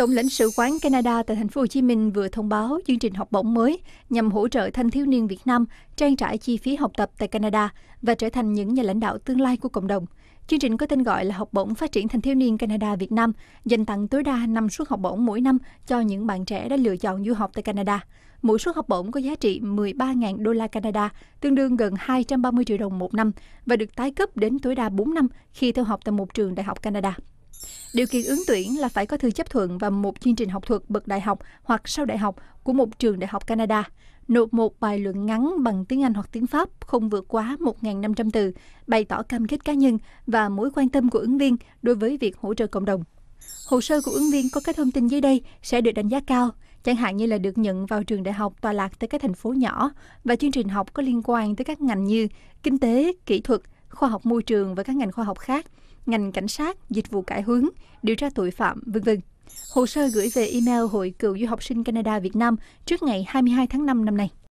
Tổng lãnh sự quán Canada tại thành phố Hồ Chí Minh vừa thông báo chương trình học bổng mới nhằm hỗ trợ thanh thiếu niên Việt Nam trang trải chi phí học tập tại Canada và trở thành những nhà lãnh đạo tương lai của cộng đồng. Chương trình có tên gọi là Học bổng Phát triển Thanh thiếu niên Canada Việt Nam, dành tặng tối đa 5 suất học bổng mỗi năm cho những bạn trẻ đã lựa chọn du học tại Canada. Mỗi suất học bổng có giá trị 13.000 đô la Canada, tương đương gần 230 triệu đồng một năm và được tái cấp đến tối đa 4 năm khi theo học tại một trường đại học Canada. Điều kiện ứng tuyển là phải có thư chấp thuận và một chương trình học thuật bậc đại học hoặc sau đại học của một trường đại học Canada. Nộp một bài luận ngắn bằng tiếng Anh hoặc tiếng Pháp không vượt quá 1.500 từ, bày tỏ cam kết cá nhân và mối quan tâm của ứng viên đối với việc hỗ trợ cộng đồng. Hồ sơ của ứng viên có các thông tin dưới đây sẽ được đánh giá cao, chẳng hạn như là được nhận vào trường đại học tòa lạc tới các thành phố nhỏ và chương trình học có liên quan tới các ngành như kinh tế, kỹ thuật, khoa học môi trường và các ngành khoa học khác, ngành cảnh sát, dịch vụ cải hướng, điều tra tội phạm, v.v. Hồ sơ gửi về email Hội Cựu Du học sinh Canada Việt Nam trước ngày 22 tháng 5 năm nay.